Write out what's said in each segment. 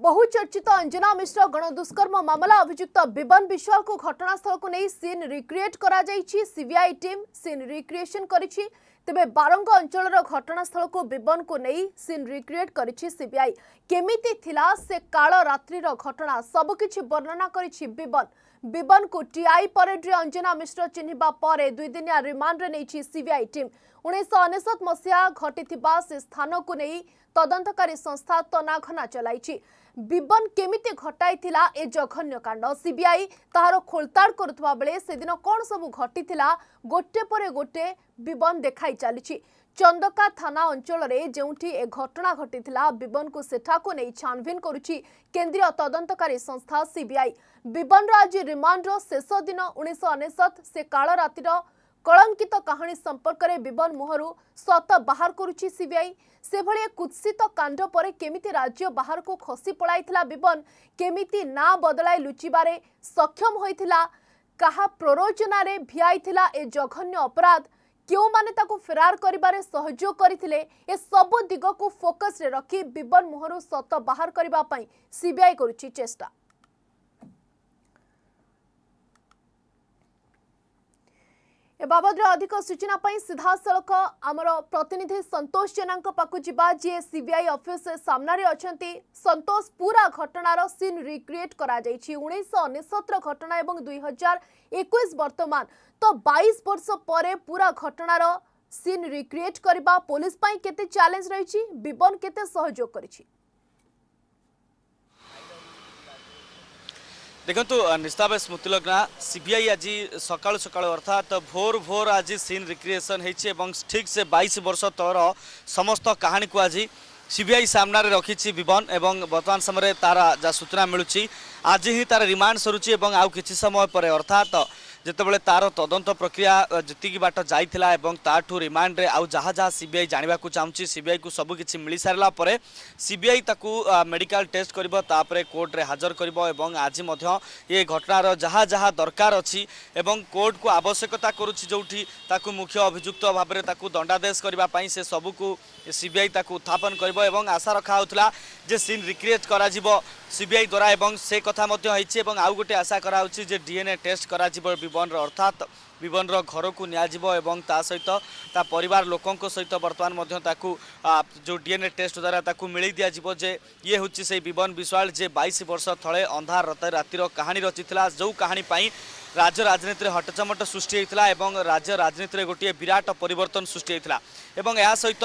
বহু চর্চিত অঞ্জনা মিশ্র গণদুষ্কর্ম মামলা অভিযুক্ত বিবন বিশ্বাল ঘটনাস্থলক নেই সিন রিক্রিয়েট করা যাইছি সিবিআই টিম সিন রিক্রিয়েসন করেছি তবে বারঙ্গ অঞ্চলর ঘটনাস্থলক বিবনকু নেই সিন রিক্রিয়েট করেছি সিবিআই কেমিতি লা সে কাল রাত্রির ঘটনা সবুকিছি বর্ণনা করেছি বিবন ବିବନଙ୍କୁ ଟିଆଇ ପରେଡ୍ରେ ଅଞ୍ଜନା ମିଶ୍ର ଚିହ୍ନିବା ପରେ ଦୁଇଦିନିଆ ରିମାଣ୍ଡରେ ନେଇଛି ସିବିଆଇ ଟିମ୍ ଉଣେଇଶହ ଅନେଶତ ମସିହା ଘଟିଥିବା ସେ ସ୍ଥାନକୁ ନେଇ ତଦନ୍ତକାରୀ ସଂସ୍ଥା ତନାଘନା ଚଲାଇଛି ବିବନ କେମିତି ଘଟାଇଥିଲା ଏ ଜଘନ୍ୟ କାଣ୍ଡ ସିବିଆଇ ତାହାର ଖୋଳତାଡ଼ କରୁଥିବା ବେଳେ ସେଦିନ କ'ଣ ସବୁ ଘଟିଥିଲା ଗୋଟେ ପରେ ଗୋଟେ ବିବନ ଦେଖାଇ ଚାଲିଛି ଚନ୍ଦକା ଥାନା ଅଞ୍ଚଳରେ ଯେଉଁଠି ଏ ଘଟଣା ଘଟିଥିଲା ବିବନକୁ ସେଠାକୁ ନେଇ ଛାନ୍ଭିନ୍ କରୁଛି କେନ୍ଦ୍ରୀୟ ତଦନ୍ତକାରୀ ସଂସ୍ଥା ସିବିଆଇ ବିବନର ଆଜି ରିମାଣ୍ଡର ଶେଷ ଦିନ ଉଣେଇଶହ ଅନେଶତ ସେ କାଳରାତିର କଳଙ୍କିତ କାହାଣୀ ସମ୍ପର୍କରେ ବିବନ ମୁହଁରୁ ସତ ବାହାର କରୁଛି ସିବିଆଇ ସେଭଳି ଏ କୁତ୍ସିତ କାଣ୍ଡ ପରେ କେମିତି ରାଜ୍ୟ ବାହାରକୁ ଖସି ପଳାଇଥିଲା ବିବନ କେମିତି ନାଁ ବଦଳାଇ ଲୁଚିବାରେ ସକ୍ଷମ ହୋଇଥିଲା କାହା ପ୍ରରୋଚନାରେ ଭିଆଇଥିଲା ଏ ଜଘନ୍ୟ ଅପରାଧ କେଉଁମାନେ ତାକୁ ଫେରାର କରିବାରେ ସହଯୋଗ କରିଥିଲେ ଏସବୁ ଦିଗକୁ ଫୋକସରେ ରଖି ବିବନ ମୁହଁରୁ ସତ ବାହାର କରିବା ପାଇଁ ସିବିଆଇ କରୁଛି ଚେଷ୍ଟା ଏ ବାବଦରେ ଅଧିକ ସୂଚନା ପାଇଁ ସିଧାସଳଖ ଆମର ପ୍ରତିନିଧି ସନ୍ତୋଷ ଜେନାଙ୍କ ପାଖକୁ ଯିବା ଯିଏ ସିବିଆଇ ଅଫିସ ସାମ୍ନାରେ ଅଛନ୍ତି ସନ୍ତୋଷ ପୁରା ଘଟଣାର ସିନ୍ ରିକ୍ରିଏଟ୍ କରାଯାଇଛି ଉଣେଇଶହ ଅନେଶତର ଘଟଣା ଏବଂ ଦୁଇ ହଜାର ଏକୋଇଶ ବର୍ତ୍ତମାନ ତ ବାଇଶ ବର୍ଷ ପରେ ପୁରା ଘଟଣାର ସିନ୍ ରିକ୍ରିଏଟ୍ କରିବା ପୋଲିସ ପାଇଁ କେତେ ଚ୍ୟାଲେଞ୍ଜ ରହିଛି ବିବନ କେତେ ସହଯୋଗ କରିଛି ଦେଖନ୍ତୁ ନିସ୍ତାବେ ସ୍ମୃତିଲଗ୍ନା ସିବିଆଇ ଆଜି ସକାଳୁ ସକାଳୁ ଅର୍ଥାତ୍ ଭୋର ଭୋର ଆଜି ସିନ୍ ରିକ୍ରିଏସନ୍ ହେଇଛି ଏବଂ ଠିକ୍ ସେ ବାଇଶ ବର୍ଷ ତଳର ସମସ୍ତ କାହାଣୀକୁ ଆଜି ସିବିଆଇ ସାମ୍ନାରେ ରଖିଛି ବିବନ ଏବଂ ବର୍ତ୍ତମାନ ସମୟରେ ତାର ଯାହା ସୂଚନା ମିଳୁଛି ଆଜି ହିଁ ତାର ରିମାଣ୍ଡ ସରୁଛି ଏବଂ ଆଉ କିଛି ସମୟ ପରେ ଅର୍ଥାତ୍ যেতবে তার তদন্ত প্রক্রিয়া যেতিকি বাট যাই এবং তাঠু রিমান্ডে আউ যা যা সিবিআই জাঁয়া চাহুছি সিবিআই কু সবু কিছু মিলি সারা পরে সিবিআই তাকে মেডিকাল টেস্ট করব তাপরে কোর্টরে হাজর করব এবং আজ মধ্য এ ঘটনার যা যা দরকার অছি এবং কোর্টকু আবশ্যকতা করুছি যেটি তাকে মুখ্য অভিযুক্ত ভাবে তাকে দণ্ডাদেশ করা সে সবুকু সিবিআই তাকে উত্থাপন করব এবং আশা রখা হচ্ছিল যে সিন রিক্রিয়েট করা সিবিআই দ্বারা এবং সে কথা হয়েছে এবং আউ গোটে আশা করা হচ্ছে যে ডিএনএ টেস্ট করা अर्थात बिबन र घरको निजाउ बर्तन जो डिएनए टेस्टद्वारा जे ये इच्छु से बिबन विश्वाड जे बइस वर्ष थो अन्धार रातिर कहानी रचिला जो कहाँप्रै राज्य राजनीतिर हटचमट सृष्टि राज्य राजनीति राजनीतिले गोट विराट परिवर्तन सृष्टि है सहित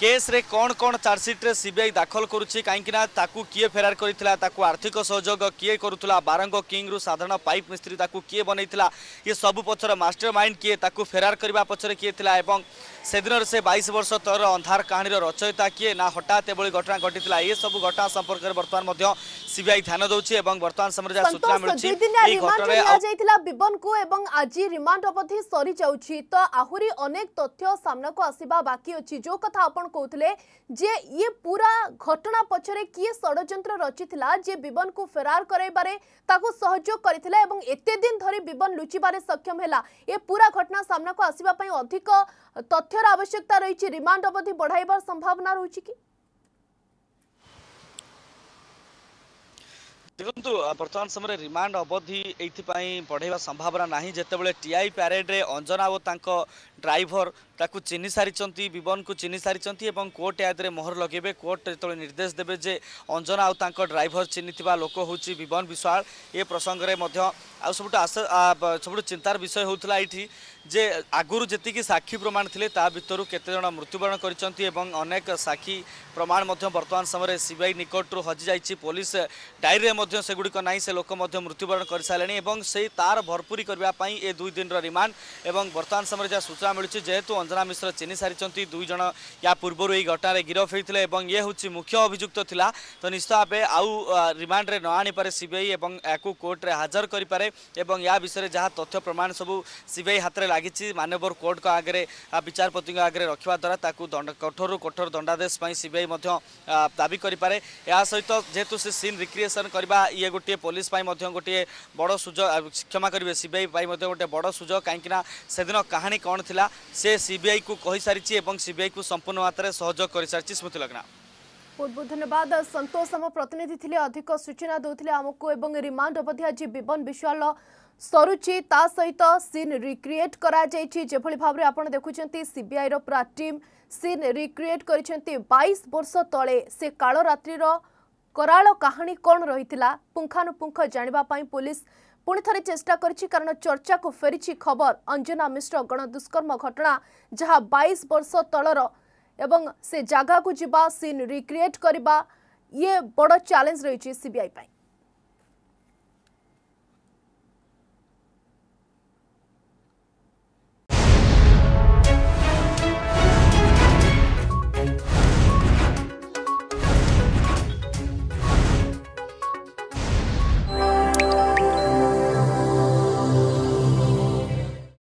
কেস্রে কণ কণ চার্জসিট্রে সিবিআই দাখল করুছি কাইকি না তাকে কিয়ে ফেরার করে তাকে আর্থিক সহযোগ কিয়ে করুলা বারঙ্গ কিংরু সাধারণ পাইপ মিস্ত্রি তাকে কিয়ে বনাইলা ইয়ে সবু পছর মাস্টর মাইন্ড কিয়ে তাকে ফেরার করা পছরে কিয়ে লা এবং সেদিনর সে বাইশ বর্ষ তর অন্ধার কাহিনীর রচয়িতা কিয়ে না হঠাৎ এভাবে ঘটনা ঘটি এসব ঘটনা সম্পর্কের বর্তমান মধ্য সিবিআই ধ্যান দেউছি এবং বর্তমান সময় যা সূচনা মিলুছি এই ঘটনায় নিয়াযাইতিলা বিবনকু এবং আজি রিমান্ড অবধি সরি যাউছি তো আহুরি অনেক তথ্য সামনাকু আসিবা বাকি অছি যো কথা আপন কোণ কৌলে যে ইয়ে পুরা ঘটনা পছরে কি ষড়যন্ত্র রচিলা যে বিবনকু ফেরার করাইবারে তাকে সহযোগ করে এবং এতে দিন ধরে বিবন লুচিবার সক্ষম হল এ পুরা ঘটনা সামনাকু আসবা অধিক তথ্যর আবশ্যকতা রয়েছে রিমান্ড অবধি বড়াইবার সম্ভাবনা রয়েছে কি দেখুন বর্তমান সময় রিমান্ড অবধি এইপাই বড়াইবা সম্ভাবনা না যেতবে টিআই প্যারেডে অঞ্জনা ও তাঁর ড্রাইভর তাকে চিহ্নি সারি বিবনকু চিহ্নি সারি এবং কোর্ট ইয়াদে মোহর লগাইবে কোর্ট যেত নির্দেশ দেবে যে অঞ্জনা আউ তাঁর ড্রাইভর চিহ্নি লোক হচ্ছে বিবন বিশ্বাল এ প্রসঙ্গে সবুঠ সবুঠ চিন্তার বিষয় হোলা এইটি যে আগর যেত সাক্ষী প্রমাণ লে তা ভিতর কেতজন মৃত্যুবরণ করেছেন এবং অনেক সাক্ষী প্রমাণ বর্তমান সময় সিবিআই নিকটর হজি যাই পুলিশ ডায়েরি সেগুলি নাই সে লোক মৃত্যুবরণ করে সারে এবং সেই তার ভরপুরি করা এ দুই দিনর রিমান্ড এবং বর্তমান সময় যা সূচনা মিলুছে যেহেতু অঞ্জনা মিশ্র চিনি সারি দুইজন ইয়া পূর্বর এই ঘটনার গিরফ হয়েছিল এবং ইয়ে হচ্ছে মুখ্য অভিযুক্ত লা তো নিশ্চিত ভাবে আউ রিমান্ডে ন আনিপারে সিবিআই এবং একু কোর্টে হাজর করে পে এবং ইয়া বিষয়ে যা তথ্য প্রমাণ সবু সিবিআই হাতের ଲାଗିଛି ମାନବର କୋର୍ଟଙ୍କ ଆଗରେ ବିଚାରପତିଙ୍କ ଆଗରେ ରଖିବା ଦ୍ୱାରା ତାକୁ ଦଣ୍ଡ କଠୋରରୁ କଠୋର ଦଣ୍ଡାଦେଶ ପାଇଁ ସିବିଆଇ ମଧ୍ୟ ଦାବି କରିପାରେ ଏହା ସହିତ ଯେହେତୁ ସେ ସିନ୍ ରିକ୍ରିଏସନ୍ କରିବା ଇଏ ଗୋଟିଏ ପୋଲିସ ପାଇଁ ମଧ୍ୟ ଗୋଟିଏ ବଡ଼ ସୁଯୋଗ କ୍ଷମା କରିବେ ସିବିଆଇ ପାଇଁ ମଧ୍ୟ ଗୋଟିଏ ବଡ଼ ସୁଯୋଗ କାହିଁକିନା ସେଦିନ କାହାଣୀ କ'ଣ ଥିଲା ସେ ସିବିଆଇକୁ କହିସାରିଛି ଏବଂ ସିବିଆଇକୁ ସମ୍ପୂର୍ଣ୍ଣ ମାତ୍ରାରେ ସହଯୋଗ କରିସାରିଛି ସ୍ମୃତି ଲଗ୍ନା ବହୁତ ଧନ୍ୟବାଦ ସନ୍ତୋଷ ଆମ ପ୍ରତିନିଧି ଥିଲେ ଅଧିକ ସୂଚନା ଦେଉଥିଲେ ଆମକୁ ଏବଂ ରିମାଣ୍ଡ ଅବଧି ଆଜି ସରୁଛି ତା ସହିତ ସିନ୍ ରିକ୍ରିଏଟ୍ କରାଯାଇଛି ଯେଭଳି ଭାବରେ ଆପଣ ଦେଖୁଛନ୍ତି ସିବିଆଇର ପୁରା ଟିମ୍ ସିନ୍ ରିକ୍ରିଏଟ୍ କରିଛନ୍ତି ବାଇଶ ବର୍ଷ ତଳେ ସେ କାଳରାତ୍ରିର କରାଳ କାହାଣୀ କ'ଣ ରହିଥିଲା ପୁଙ୍ଖାନୁପୁଙ୍ଖ ଜାଣିବା ପାଇଁ ପୋଲିସ ପୁଣି ଥରେ ଚେଷ୍ଟା କରିଛି କାରଣ ଚର୍ଚ୍ଚାକୁ ଫେରିଛି ଖବର ଅଞ୍ଜନା ମିଶ୍ର ଗଣଦୁଷ୍କର୍ମ ଘଟଣା ଯାହା ବାଇଶ ବର୍ଷ ତଳର ଏବଂ ସେ ଜାଗାକୁ ଯିବା ସିନ୍ ରିକ୍ରିଏଟ୍ କରିବା ଇଏ ବଡ଼ ଚ୍ୟାଲେଞ୍ଜ ରହିଛି ସିବିଆଇ ପାଇଁ